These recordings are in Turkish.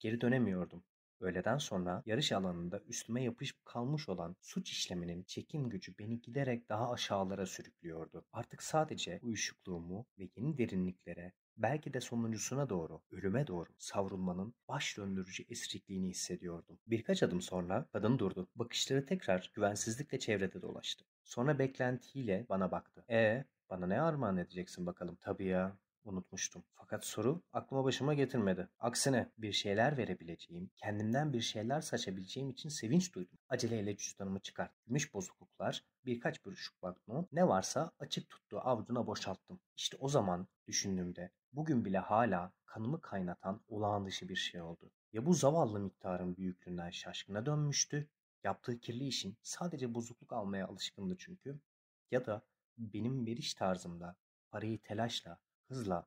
Geri dönemiyordum. Öğleden sonra yarış alanında üstüme yapışıp kalmış olan suç işleminin çekim gücü beni giderek daha aşağılara sürüklüyordu. Artık sadece uyuşukluğumu ve yeni derinliklere belki de sonuncusuna doğru, ölüme doğru savrulmanın baş döndürücü esrikliğini hissediyordum. Birkaç adım sonra kadın durdu. Bakışları tekrar güvensizlikle çevrede dolaştı. Sonra beklentiyle bana baktı. E bana ne armağan edeceksin bakalım? Tabii ya, unutmuştum. Fakat soru aklıma başıma getirmedi. Aksine bir şeyler verebileceğim, kendimden bir şeyler saçabileceğim için sevinç duydum. Aceleyle cüzdanımı çıkarttım. Gümüş bozukluklar, birkaç bürüşük banknot, ne varsa açık tuttuğu avcuna boşalttım. İşte o zaman düşündüğümde bugün bile hala kanımı kaynatan olağan dışı bir şey oldu. Ya bu zavallı miktarın büyüklüğünden şaşkına dönmüştü, yaptığı kirli işin sadece bozukluk almaya alışkındı çünkü, ya da benim veriş tarzımda parayı telaşla hızla,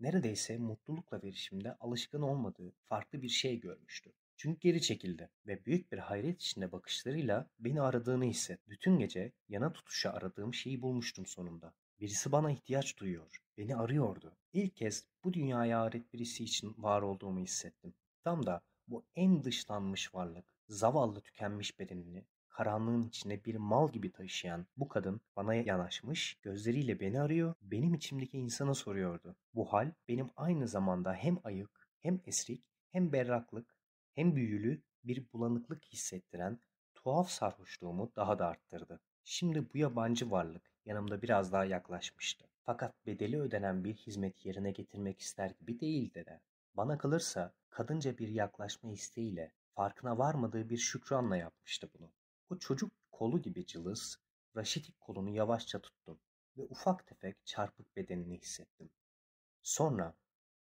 neredeyse mutlulukla verişimde alışkın olmadığı farklı bir şey görmüştü. Çünkü geri çekildi ve büyük bir hayret içinde bakışlarıyla beni aradığını hisset. Bütün gece yana tutuşa aradığım şeyi bulmuştum sonunda. Birisi bana ihtiyaç duyuyor. Beni arıyordu. İlk kez bu dünyaya aret birisi için var olduğumu hissettim. Tam da bu en dışlanmış varlık, zavallı tükenmiş bedenini karanlığın içine bir mal gibi taşıyan bu kadın bana yanaşmış, gözleriyle beni arıyor, benim içimdeki insana soruyordu. Bu hal benim aynı zamanda hem ayık, hem esrik, hem berraklık, hem büyülü bir bulanıklık hissettiren tuhaf sarhoşluğumu daha da arttırdı. Şimdi bu yabancı varlık yanımda biraz daha yaklaşmıştı. Fakat bedeli ödenen bir hizmet yerine getirmek ister gibi değildi de. Bana kalırsa kadınca bir yaklaşma isteğiyle farkına varmadığı bir şükranla yapmıştı bunu. O çocuk kolu gibi cılız, raşitik kolunu yavaşça tuttum ve ufak tefek çarpık bedenini hissettim. Sonra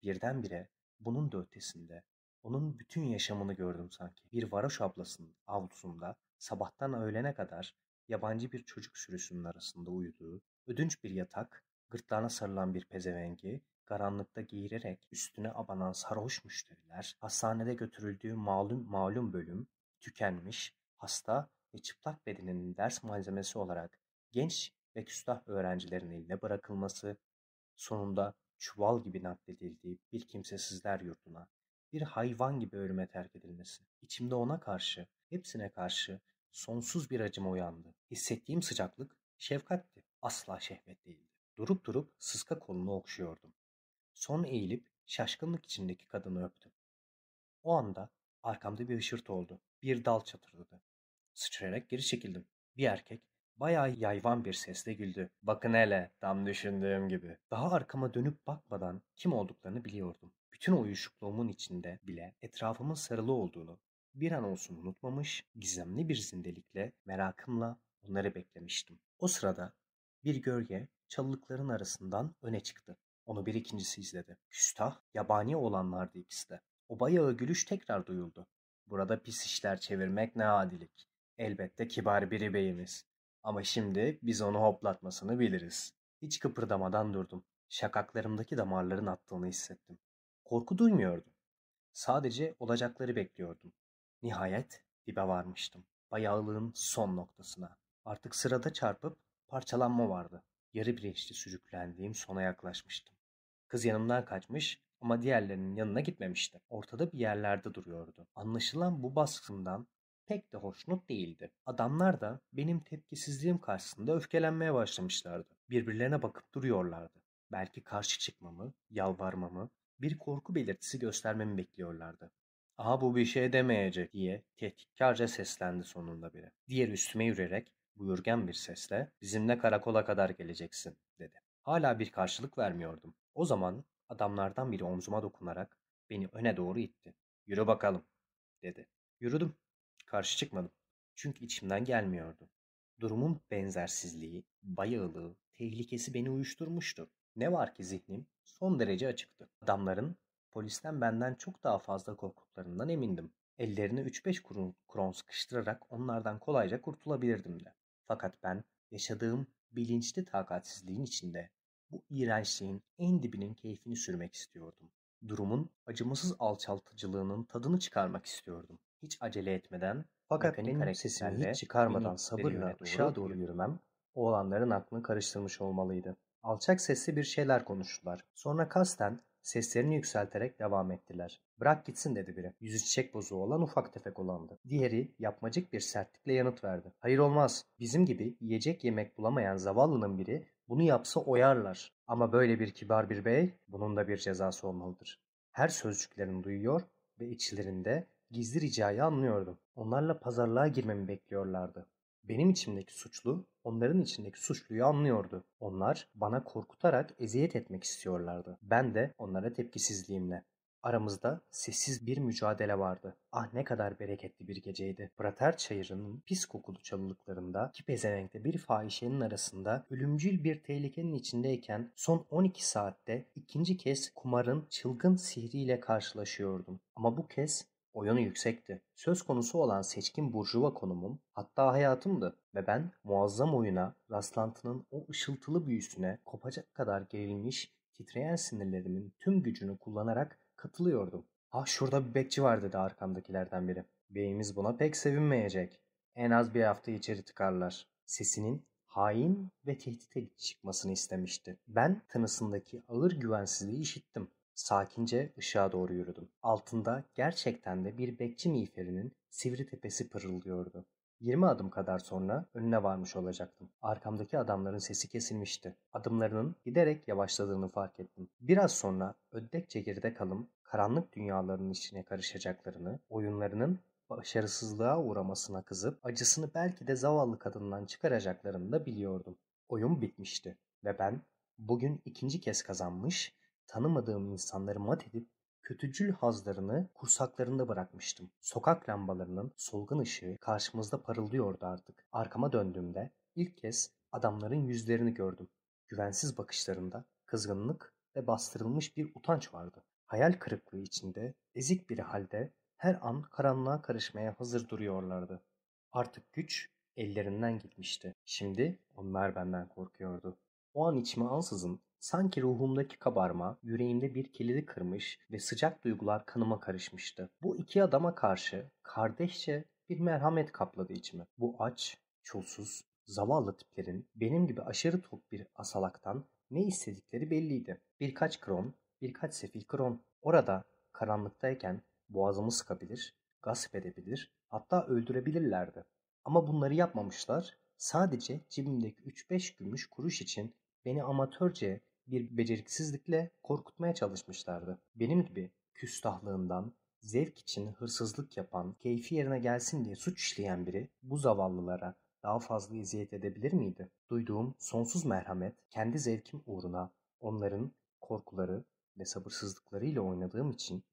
birdenbire bunun da ötesinde onun bütün yaşamını gördüm sanki. Bir varoş ablasının avlusunda sabahtan öğlene kadar yabancı bir çocuk sürüsünün arasında uyuduğu, ödünç bir yatak, gırtlağına sarılan bir pezevengi, karanlıkta giyirerek üstüne abanan sarhoş müşteriler, hastanede götürüldüğü malum malum bölüm, tükenmiş, hasta ve çıplak bedeninin ders malzemesi olarak genç ve küstah öğrencilerin eline bırakılması, sonunda çuval gibi nakledildiği bir kimsesizler yurduna, bir hayvan gibi ölüme terk edilmesi. içimde ona karşı, hepsine karşı sonsuz bir acım uyandı. Hissettiğim sıcaklık şefkatti, asla şehvet değildi. Durup durup sıska kolunu okşuyordum. Son eğilip şaşkınlık içindeki kadını öptüm. O anda arkamda bir hışırt oldu. Bir dal çatırdadı. Sıçrayarak geri çekildim. Bir erkek bayağı yayvan bir sesle güldü. Bakın hele tam düşündüğüm gibi. Daha arkama dönüp bakmadan kim olduklarını biliyordum. Bütün uyuşukluğumun içinde bile etrafımın sarılı olduğunu bir an olsun unutmamış, gizemli bir zindelikle, merakımla onları beklemiştim. O sırada bir gölge çalılıkların arasından öne çıktı. Onu bir ikincisi izledi. Küstah, yabani olanlardı ikisi de. O bayağı gülüş tekrar duyuldu. Burada pis işler çevirmek ne adilik. Elbette kibar biri beyimiz. Ama şimdi biz onu hoplatmasını biliriz. Hiç kıpırdamadan durdum. Şakaklarımdaki damarların attığını hissettim. Korku duymuyordum. Sadece olacakları bekliyordum. Nihayet dibe varmıştım. Bayağılığın son noktasına. Artık sırada çarpıp parçalanma vardı. Yarı bilinçli sürüklendiğim sona yaklaşmıştım. Kız yanımdan kaçmış ama diğerlerinin yanına gitmemişti. Ortada bir yerlerde duruyordu. Anlaşılan bu baskından pek de hoşnut değildi. Adamlar da benim tepkisizliğim karşısında öfkelenmeye başlamışlardı. Birbirlerine bakıp duruyorlardı. Belki karşı çıkmamı, yalvarmamı, bir korku belirtisi göstermemi bekliyorlardı. Aha bu bir şey demeyecek diye tehditkarca seslendi sonunda biri. Diğer üstüme yürüyerek buyurgan bir sesle bizimle karakola kadar geleceksin dedi. Hala bir karşılık vermiyordum. O zaman adamlardan biri omzuma dokunarak beni öne doğru itti. Yürü bakalım dedi. Yürüdüm. Karşı çıkmadım. Çünkü içimden gelmiyordu. Durumun benzersizliği, bayağılığı, tehlikesi beni uyuşturmuştu. Ne var ki zihnim son derece açıktı. Adamların polisten benden çok daha fazla korktuklarından emindim. Ellerine 3-5 kron, kron sıkıştırarak onlardan kolayca kurtulabilirdim de. Fakat ben yaşadığım bilinçli takatsizliğin içinde bu iğrençliğin en dibinin keyfini sürmek istiyordum. Durumun acımasız alçaltıcılığının tadını çıkarmak istiyordum hiç acele etmeden fakat benim sesimi hiç çıkarmadan sabırla ışığa doğru yürümem o olanların aklını karıştırmış olmalıydı. Alçak sesli bir şeyler konuştular. Sonra kasten seslerini yükselterek devam ettiler. Bırak gitsin dedi biri. Yüzü çiçek bozuğu olan ufak tefek olandı. Diğeri yapmacık bir sertlikle yanıt verdi. Hayır olmaz. Bizim gibi yiyecek yemek bulamayan zavallının biri bunu yapsa oyarlar. Ama böyle bir kibar bir bey bunun da bir cezası olmalıdır. Her sözcüklerini duyuyor ve içlerinde gizli ricayı anlıyordum. Onlarla pazarlığa girmemi bekliyorlardı. Benim içimdeki suçlu, onların içindeki suçluyu anlıyordu. Onlar bana korkutarak eziyet etmek istiyorlardı. Ben de onlara tepkisizliğimle. Aramızda sessiz bir mücadele vardı. Ah ne kadar bereketli bir geceydi. Prater çayırının pis kokulu çalılıklarında iki bir fahişenin arasında ölümcül bir tehlikenin içindeyken son 12 saatte ikinci kez kumarın çılgın sihriyle karşılaşıyordum. Ama bu kez Oyunu yüksekti. Söz konusu olan seçkin burjuva konumum hatta hayatımdı ve ben muazzam oyuna rastlantının o ışıltılı büyüsüne kopacak kadar gerilmiş titreyen sinirlerimin tüm gücünü kullanarak katılıyordum. Ah şurada bir bekçi var dedi arkamdakilerden biri. Beyimiz buna pek sevinmeyecek. En az bir hafta içeri tıkarlar. Sesinin hain ve tehdit edici çıkmasını istemişti. Ben tanısındaki ağır güvensizliği işittim. Sakince ışığa doğru yürüdüm. Altında gerçekten de bir bekçi miğferinin sivri tepesi pırıldıyordu. 20 adım kadar sonra önüne varmış olacaktım. Arkamdaki adamların sesi kesilmişti. Adımlarının giderek yavaşladığını fark ettim. Biraz sonra öddek çekirde kalım karanlık dünyalarının içine karışacaklarını, oyunlarının başarısızlığa uğramasına kızıp acısını belki de zavallı kadından çıkaracaklarını da biliyordum. Oyun bitmişti ve ben bugün ikinci kez kazanmış tanımadığım insanları mat edip kötücül hazlarını kursaklarında bırakmıştım. Sokak lambalarının solgun ışığı karşımızda parıldıyordu artık. Arkama döndüğümde ilk kez adamların yüzlerini gördüm. Güvensiz bakışlarında kızgınlık ve bastırılmış bir utanç vardı. Hayal kırıklığı içinde ezik bir halde her an karanlığa karışmaya hazır duruyorlardı. Artık güç ellerinden gitmişti. Şimdi onlar benden korkuyordu. O an içime ansızın Sanki ruhumdaki kabarma, yüreğimde bir kilidi kırmış ve sıcak duygular kanıma karışmıştı. Bu iki adama karşı kardeşçe bir merhamet kapladı içimi. Bu aç, çulsuz, zavallı tiplerin benim gibi aşırı top bir asalaktan ne istedikleri belliydi. Birkaç kron, birkaç sefil kron. Orada karanlıktayken boğazımı sıkabilir, gasp edebilir, hatta öldürebilirlerdi. Ama bunları yapmamışlar. Sadece cebimdeki 3-5 gümüş kuruş için beni amatörce bir beceriksizlikle korkutmaya çalışmışlardı. Benim gibi küstahlığından, zevk için hırsızlık yapan, keyfi yerine gelsin diye suç işleyen biri bu zavallılara daha fazla eziyet edebilir miydi? Duyduğum sonsuz merhamet kendi zevkim uğruna onların korkuları ve sabırsızlıklarıyla oynadığım için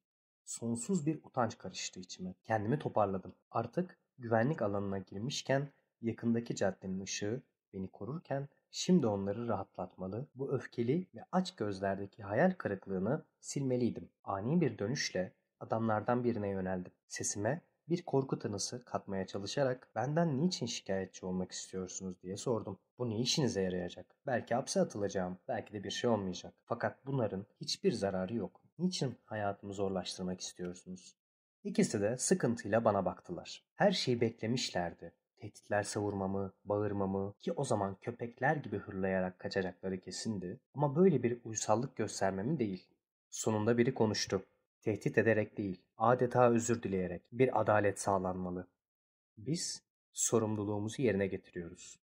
sonsuz bir utanç karıştı içime. Kendimi toparladım. Artık güvenlik alanına girmişken yakındaki caddenin ışığı beni korurken Şimdi onları rahatlatmalı, bu öfkeli ve aç gözlerdeki hayal kırıklığını silmeliydim. Ani bir dönüşle adamlardan birine yöneldim. Sesime bir korku tanısı katmaya çalışarak benden niçin şikayetçi olmak istiyorsunuz diye sordum. Bu ne işinize yarayacak? Belki hapse atılacağım, belki de bir şey olmayacak. Fakat bunların hiçbir zararı yok. Niçin hayatımı zorlaştırmak istiyorsunuz? İkisi de sıkıntıyla bana baktılar. Her şeyi beklemişlerdi Tehditler savurmamı, bağırmamı ki o zaman köpekler gibi hırlayarak kaçacakları kesindi ama böyle bir uysallık göstermemi değil. Sonunda biri konuştu. Tehdit ederek değil, adeta özür dileyerek bir adalet sağlanmalı. Biz sorumluluğumuzu yerine getiriyoruz.